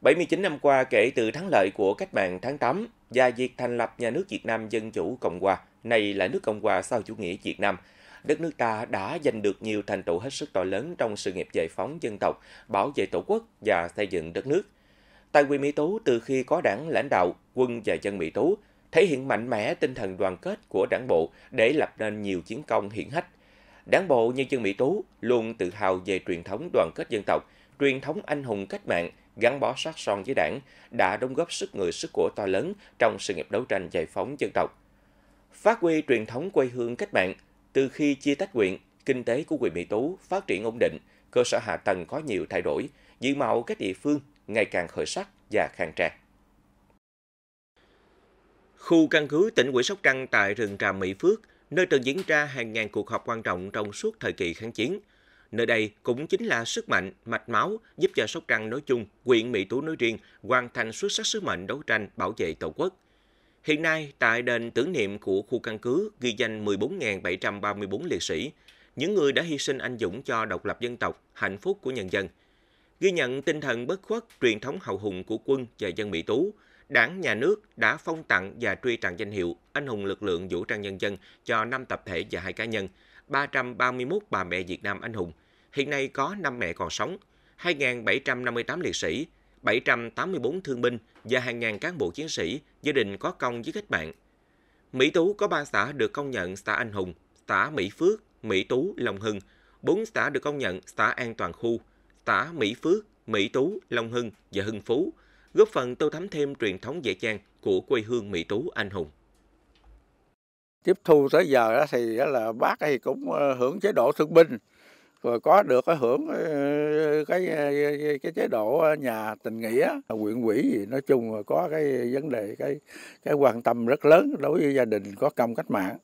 79 năm qua kể từ thắng lợi của cách mạng tháng 8 và việc thành lập nhà nước Việt Nam Dân Chủ Cộng Hòa, này là nước Cộng Hòa sau chủ nghĩa Việt Nam, đất nước ta đã giành được nhiều thành tựu hết sức to lớn trong sự nghiệp giải phóng dân tộc, bảo vệ tổ quốc và xây dựng đất nước. tại quyền Mỹ Tú từ khi có đảng lãnh đạo, quân và dân Mỹ Tú, thể hiện mạnh mẽ tinh thần đoàn kết của đảng bộ để lập nên nhiều chiến công hiển hách. Đảng bộ nhân dân Mỹ Tú luôn tự hào về truyền thống đoàn kết dân tộc, truyền thống anh hùng cách mạng, gắn bó sát son với đảng, đã đóng góp sức người sức của to lớn trong sự nghiệp đấu tranh giải phóng dân tộc. Phát huy truyền thống quê hương cách mạng, từ khi chia tách huyện, kinh tế của huyện Mỹ Tú phát triển ổn định, cơ sở hạ tầng có nhiều thay đổi, diện mạo các địa phương ngày càng khởi sắc và khang trang. Khu căn cứ tỉnh ủy Sóc Trăng tại rừng tràm Mỹ Phước, nơi từng diễn ra hàng ngàn cuộc họp quan trọng trong suốt thời kỳ kháng chiến – Nơi đây cũng chính là sức mạnh, mạch máu giúp cho Sóc Trăng nói chung, quyện Mỹ Tú nói riêng hoàn thành xuất sắc sứ mệnh đấu tranh bảo vệ Tổ quốc. Hiện nay, tại đền tưởng niệm của khu căn cứ ghi danh 14.734 liệt sĩ, những người đã hy sinh anh dũng cho độc lập dân tộc, hạnh phúc của nhân dân. Ghi nhận tinh thần bất khuất, truyền thống hào hùng của quân và dân Mỹ Tú, Đảng, Nhà nước đã phong tặng và truy tặng danh hiệu Anh hùng lực lượng vũ trang nhân dân cho 5 tập thể và 2 cá nhân, 331 bà mẹ Việt Nam anh hùng. Hiện nay có 5 mẹ còn sống, 2.758 liệt sĩ, 784 thương binh và hàng ngàn cán bộ chiến sĩ, gia đình có công với cách mạng. Mỹ Tú có 3 xã được công nhận xã Anh Hùng, xã Mỹ Phước, Mỹ Tú, Long Hưng, 4 xã được công nhận xã An Toàn Khu, xã Mỹ Phước, Mỹ Tú, Long Hưng và Hưng Phú, góp phần tô thắm thêm truyền thống dạy trang của quê hương Mỹ Tú anh hùng tiếp thu tới giờ thì là bác thì cũng ờ, hưởng chế độ thương binh rồi có được cái hưởng ờ, ờ, cái cái chế độ nhà tình nghĩa quyện quỹ gì nói chung là có cái vấn đề cái cái quan tâm rất lớn đối với gia đình có công cách mạng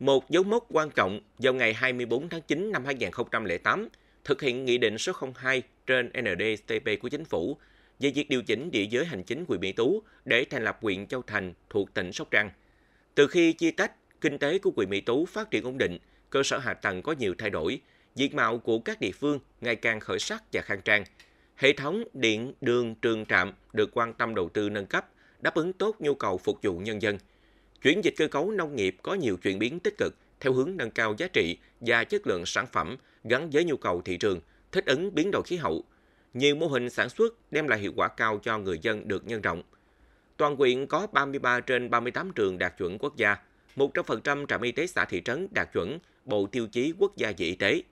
một dấu mốc quan trọng vào ngày 24 tháng 9 năm 2008 thực hiện nghị định số 02 trên NDTP của chính phủ về việc điều chỉnh địa giới hành chính huyện Mỹ Tú để thành lập huyện Châu Thành thuộc tỉnh Sóc Trăng. Từ khi chia tách, kinh tế của huyện Mỹ Tú phát triển ổn định, cơ sở hạ tầng có nhiều thay đổi, diện mạo của các địa phương ngày càng khởi sắc và khang trang. Hệ thống điện, đường, trường trạm được quan tâm đầu tư nâng cấp, đáp ứng tốt nhu cầu phục vụ nhân dân. Chuyển dịch cơ cấu nông nghiệp có nhiều chuyển biến tích cực theo hướng nâng cao giá trị và chất lượng sản phẩm gắn với nhu cầu thị trường, thích ứng biến đổi khí hậu. Nhiều mô hình sản xuất đem lại hiệu quả cao cho người dân được nhân rộng – Toàn quyện có 33 trên 38 trường đạt chuẩn quốc gia, 100% trạm y tế xã thị trấn đạt chuẩn Bộ Tiêu chí Quốc gia về Y tế.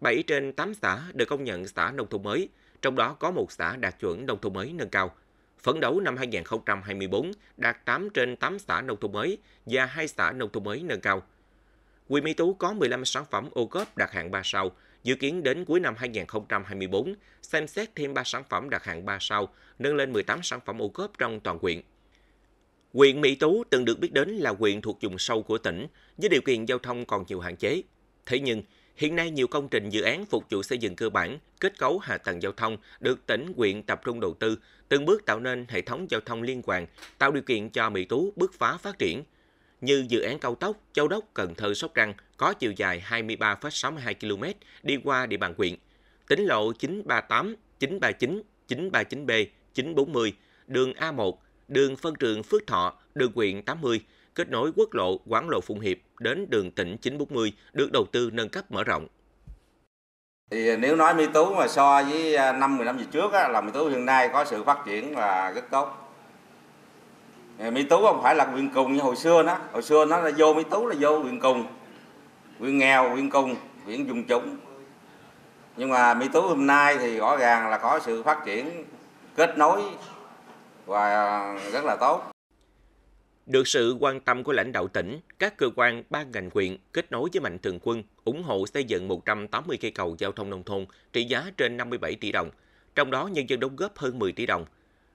7 trên 8 xã được công nhận xã nông thôn mới, trong đó có một xã đạt chuẩn nông thôn mới nâng cao. Phấn đấu năm 2024 đạt 8 trên 8 xã nông thôn mới và 2 xã nông thôn mới nâng cao. Quy Mỹ Tú có 15 sản phẩm ô cốp đạt hạng 3 sao, dự kiến đến cuối năm 2024 xem xét thêm 3 sản phẩm đạt hạng 3 sao, nâng lên 18 sản phẩm ô cốp trong toàn quyện. Quyện Mỹ Tú từng được biết đến là quyện thuộc vùng sâu của tỉnh, với điều kiện giao thông còn nhiều hạn chế. Thế nhưng, hiện nay nhiều công trình dự án phục vụ xây dựng cơ bản, kết cấu hạ tầng giao thông được tỉnh quyện tập trung đầu tư, từng bước tạo nên hệ thống giao thông liên hoàn, tạo điều kiện cho Mỹ Tú bước phá phát triển, như dự án cao tốc Châu Đốc – Cần Thơ – Sóc Trăng có chiều dài 23,62 km đi qua địa bàn huyện. Tính lộ 938, 939, 939B, 940, đường A1, đường phân trường Phước Thọ, đường huyện 80, kết nối quốc lộ Quảng lộ Phụng Hiệp đến đường tỉnh 940 được đầu tư nâng cấp mở rộng. Thì nếu nói Mỹ Tú mà so với 5 à, 15 năm về trước á, là Mỹ Tú hiện nay có sự phát triển là rất tốt mỹ tú không phải là huyện cùng như hồi xưa nó hồi xưa nó là vô mỹ tú là vô huyện cùng huyện nghèo huyện cùng huyện dùng chúng nhưng mà mỹ tú hôm nay thì rõ ràng là có sự phát triển kết nối và rất là tốt được sự quan tâm của lãnh đạo tỉnh, các cơ quan ban ngành huyện kết nối với mạnh thường quân ủng hộ xây dựng 180 cây cầu giao thông nông thôn trị giá trên 57 tỷ đồng, trong đó nhân dân đóng góp hơn 10 tỷ đồng.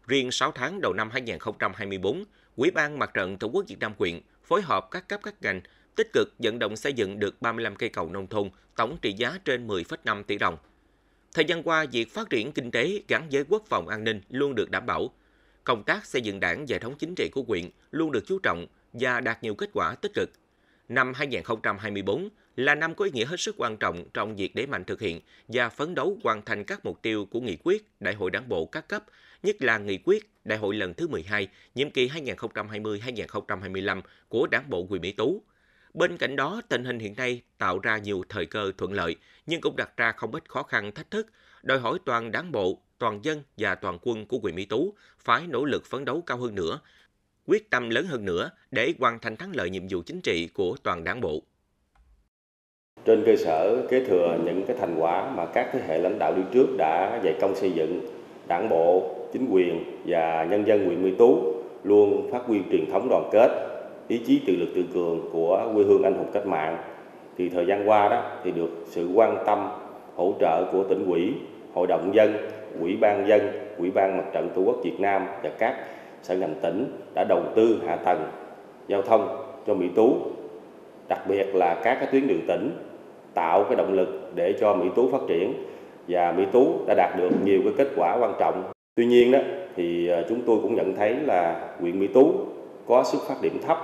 Riêng 6 tháng đầu năm 2024, Ủy ban Mặt trận Tổ quốc Việt Nam quyện phối hợp các cấp các ngành tích cực vận động xây dựng được 35 cây cầu nông thôn, tổng trị giá trên 10,5 tỷ đồng. Thời gian qua, việc phát triển kinh tế gắn với quốc phòng an ninh luôn được đảm bảo. Công tác xây dựng đảng và hệ thống chính trị của quyện luôn được chú trọng và đạt nhiều kết quả tích cực. Năm 2024, là năm có ý nghĩa hết sức quan trọng trong việc đẩy mạnh thực hiện và phấn đấu hoàn thành các mục tiêu của nghị quyết Đại hội Đảng bộ các cấp, nhất là nghị quyết Đại hội lần thứ 12, nhiệm kỳ 2020-2025 của Đảng bộ Quỳ Mỹ Tú. Bên cạnh đó, tình hình hiện nay tạo ra nhiều thời cơ thuận lợi nhưng cũng đặt ra không ít khó khăn thách thức, đòi hỏi toàn Đảng bộ, toàn dân và toàn quân của Quỳ Mỹ Tú phải nỗ lực phấn đấu cao hơn nữa, quyết tâm lớn hơn nữa để hoàn thành thắng lợi nhiệm vụ chính trị của toàn Đảng bộ trên cơ sở kế thừa những cái thành quả mà các thế hệ lãnh đạo đi trước đã dày công xây dựng đảng bộ chính quyền và nhân dân huyện Mỹ Tú luôn phát huy truyền thống đoàn kết ý chí tự lực tự cường của quê hương anh hùng cách mạng thì thời gian qua đó thì được sự quan tâm hỗ trợ của tỉnh ủy hội đồng dân ủy ban dân ủy ban mặt trận tổ quốc việt nam và các sở ngành tỉnh đã đầu tư hạ tầng giao thông cho mỹ tú đặc biệt là các cái tuyến đường tỉnh tạo cái động lực để cho Mỹ Tú phát triển và Mỹ Tú đã đạt được nhiều cái kết quả quan trọng. Tuy nhiên đó thì ờ, chúng tôi cũng nhận thấy là huyện Mỹ Tú có sức phát điểm thấp,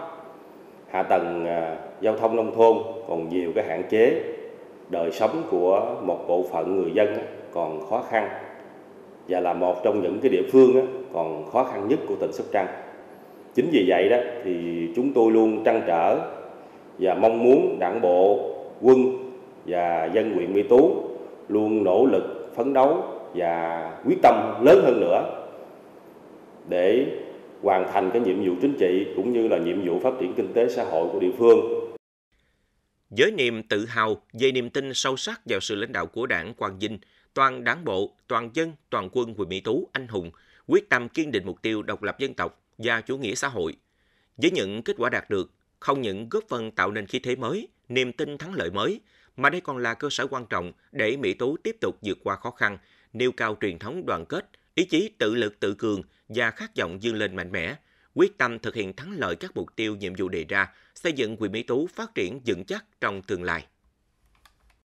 hạ tầng ờ, giao thông nông thôn còn nhiều cái hạn chế, đời sống của một bộ phận người dân còn khó khăn và là một trong những cái địa phương còn khó khăn nhất của tỉnh Sóc Trăng. Chính vì vậy đó thì chúng tôi luôn trăn trở và mong muốn đảng bộ, quân và dân huyện Mỹ Tú luôn nỗ lực phấn đấu và quyết tâm lớn hơn nữa để hoàn thành cái nhiệm vụ chính trị cũng như là nhiệm vụ phát triển kinh tế xã hội của địa phương. Với niềm tự hào dây niềm tin sâu sắc vào sự lãnh đạo của Đảng Quang Vinh, toàn Đảng bộ, toàn dân, toàn quân huyện Mỹ Tú anh hùng quyết tâm kiên định mục tiêu độc lập dân tộc và chủ nghĩa xã hội. Với những kết quả đạt được, không những góp phần tạo nên khí thế mới, niềm tin thắng lợi mới mà đây còn là cơ sở quan trọng để Mỹ Tú tiếp tục vượt qua khó khăn, nêu cao truyền thống đoàn kết, ý chí tự lực tự cường và khát vọng vươn lên mạnh mẽ, quyết tâm thực hiện thắng lợi các mục tiêu nhiệm vụ đề ra, xây dựng quyền Mỹ Tú phát triển vững chắc trong tương lai.